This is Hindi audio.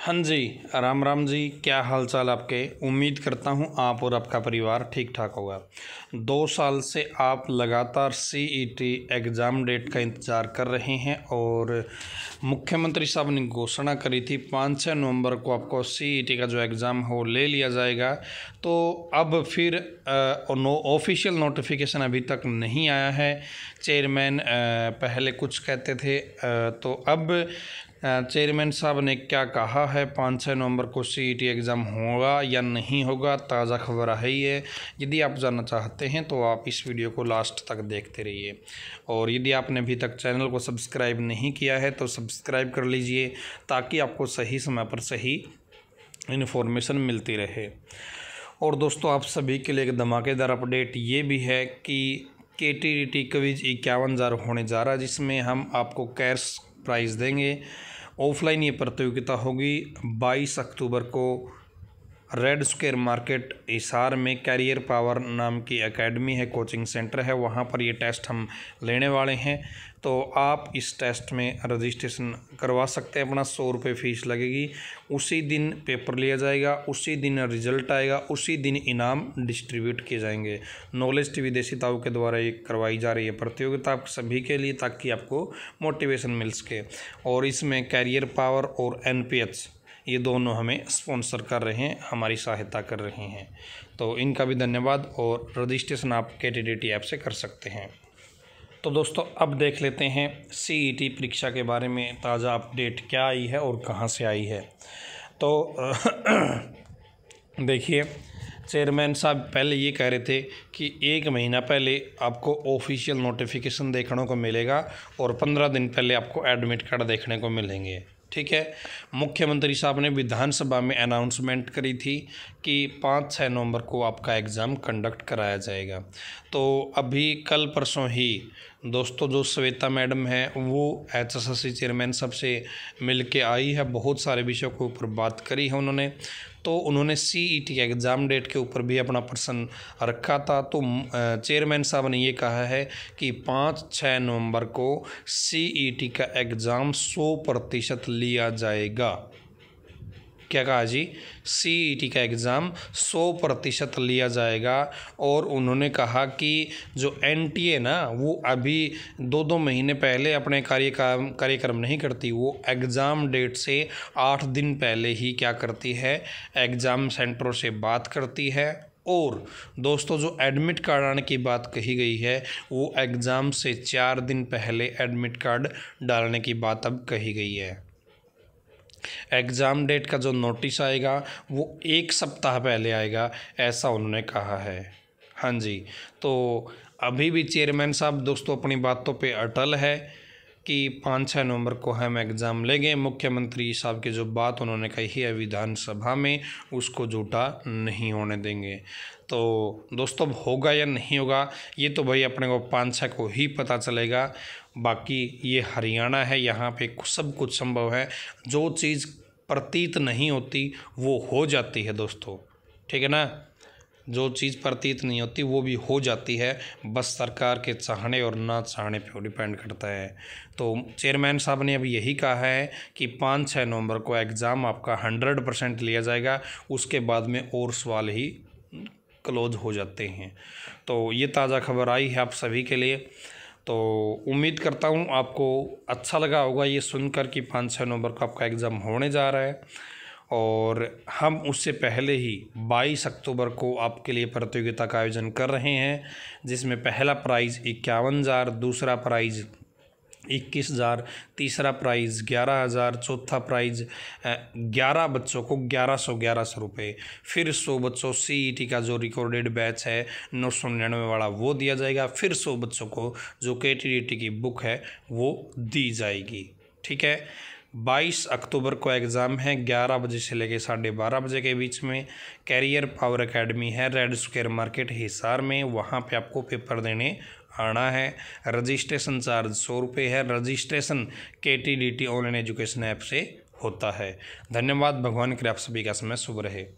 हाँ जी राम राम जी क्या हाल चाल आपके उम्मीद करता हूँ आप और आपका परिवार ठीक ठाक होगा दो साल से आप लगातार सीईटी e एग्ज़ाम डेट का इंतज़ार कर रहे हैं और मुख्यमंत्री साहब ने घोषणा करी थी पाँच छः नवंबर को आपको सीईटी e का जो एग्ज़ाम हो ले लिया जाएगा तो अब फिर नो ऑफिशियल नोटिफिकेशन अभी तक नहीं आया है चेयरमैन पहले कुछ कहते थे आ, तो अब चेयरमैन साहब ने क्या कहा है पाँच छः नवंबर को सीईटी एग्ज़ाम e होगा या नहीं होगा ताज़ा खबर है ही है यदि आप जानना चाहते हैं तो आप इस वीडियो को लास्ट तक देखते रहिए और यदि आपने अभी तक चैनल को सब्सक्राइब नहीं किया है तो सब्सक्राइब कर लीजिए ताकि आपको सही समय पर सही इन्फॉर्मेशन मिलती रहे और दोस्तों आप सभी के लिए एक धमाकेदार अपडेट ये भी है कि के टी टी क्विज इक्यावन हज़ार होने जा रहा है जिसमें हम आपको कैश प्राइज़ देंगे ऑफलाइन ये प्रतियोगिता होगी बाईस अक्टूबर को रेड स्क्वेयर मार्केट इसार में कैरियर पावर नाम की एकेडमी है कोचिंग सेंटर है वहाँ पर ये टेस्ट हम लेने वाले हैं तो आप इस टेस्ट में रजिस्ट्रेशन करवा सकते हैं अपना सौ रुपये फ़ीस लगेगी उसी दिन पेपर लिया जाएगा उसी दिन रिजल्ट आएगा उसी दिन इनाम डिस्ट्रीब्यूट किए जाएंगे नॉलेज टीवी देसी ताऊ के द्वारा ये करवाई जा रही है प्रतियोगिता आप सभी के लिए ताकि आपको मोटिवेशन मिल सके और इसमें कैरियर पावर और एन ये दोनों हमें स्पॉन्सर कर रहे हैं हमारी सहायता कर रहे हैं तो इनका भी धन्यवाद और रजिस्ट्रेशन आप के ऐप से कर सकते हैं तो दोस्तों अब देख लेते हैं सी e परीक्षा के बारे में ताज़ा अपडेट क्या आई है और कहाँ से आई है तो देखिए चेयरमैन साहब पहले ये कह रहे थे कि एक महीना पहले आपको ऑफिशियल नोटिफिकेशन देखने को मिलेगा और पंद्रह दिन पहले आपको एडमिट कार्ड देखने को मिलेंगे ठीक है मुख्यमंत्री साहब ने विधानसभा में अनाउंसमेंट करी थी कि पाँच छः नवंबर को आपका एग्ज़ाम कंडक्ट कराया जाएगा तो अभी कल परसों ही दोस्तों जो श्वेता मैडम है वो H S S C chairman साहब से मिल के आई है बहुत सारे विषयों के ऊपर बात करी है उन्होंने तो उन्होंने C E T exam date के ऊपर भी अपना प्रश्न रखा था तो चेयरमैन साहब ने ये कहा है कि पाँच छः नवंबर को सी ई टी का एग्ज़ाम सौ प्रतिशत लिया जाएगा क्या कहा जी सी e का एग्ज़ाम सौ प्रतिशत लिया जाएगा और उन्होंने कहा कि जो एन टी ए ना वो अभी दो दो महीने पहले अपने कार्य कार्यक्रम नहीं करती वो एग्ज़ाम डेट से आठ दिन पहले ही क्या करती है एग्ज़ाम सेंटरों से बात करती है और दोस्तों जो एडमिट कार्ड आने की बात कही गई है वो एग्ज़ाम से चार दिन पहले एडमिट कार्ड डालने की बात अब कही गई है एग्ज़ाम डेट का जो नोटिस आएगा वो एक सप्ताह पहले आएगा ऐसा उन्होंने कहा है हाँ जी तो अभी भी चेयरमैन साहब दोस्तों अपनी बातों पे अटल है कि पाँच छः नवंबर को हम एग्ज़ाम लेंगे मुख्यमंत्री साहब की जो बात उन्होंने कही है विधानसभा में उसको झूठा नहीं होने देंगे तो दोस्तों होगा या नहीं होगा ये तो भाई अपने को पाँच छः को ही पता चलेगा बाकी ये हरियाणा है यहाँ पे सब कुछ संभव है जो चीज़ प्रतीत नहीं होती वो हो जाती है दोस्तों ठीक है ना जो चीज़ प्रतीत नहीं होती वो भी हो जाती है बस सरकार के चाहने और ना चाहने पर डिपेंड करता है तो चेयरमैन साहब ने अभी यही कहा है कि पाँच छः नवंबर को एग्ज़ाम आपका हंड्रेड परसेंट लिया जाएगा उसके बाद में और सवाल ही क्लोज हो जाते हैं तो ये ताज़ा खबर आई है आप सभी के लिए तो उम्मीद करता हूँ आपको अच्छा लगा होगा ये सुनकर कि पाँच छः नवंबर को आपका एग्ज़ाम होने जा रहा है और हम उससे पहले ही 22 अक्टूबर को आपके लिए प्रतियोगिता का आयोजन कर रहे हैं जिसमें पहला प्राइज़ इक्यावन हज़ार दूसरा प्राइज़ इक्कीस हज़ार तीसरा प्राइज़ ग्यारह हज़ार चौथा प्राइज़ ग्यारह बच्चों को ग्यारह सौ ग्यारह सौ रुपये फिर सौ बच्चों सी ई टी का जो रिकॉर्डेड बैच है नौ सौ निन्यानवे वाला वो दिया जाएगा फिर सौ बच्चों को जो के टी टी की बुक है वो दी जाएगी ठीक है बाईस अक्टूबर को एग्ज़ाम है ग्यारह बजे से लेकर साढ़े बारह बजे के बीच में कैरियर पावर एकेडमी है रेड स्क्वायर मार्केट हिसार में वहाँ पे आपको पेपर देने आना है रजिस्ट्रेशन चार्ज सौ रुपये है रजिस्ट्रेशन के T D T online education app से होता है धन्यवाद भगवान कृपा सभी का समय शुभ रहे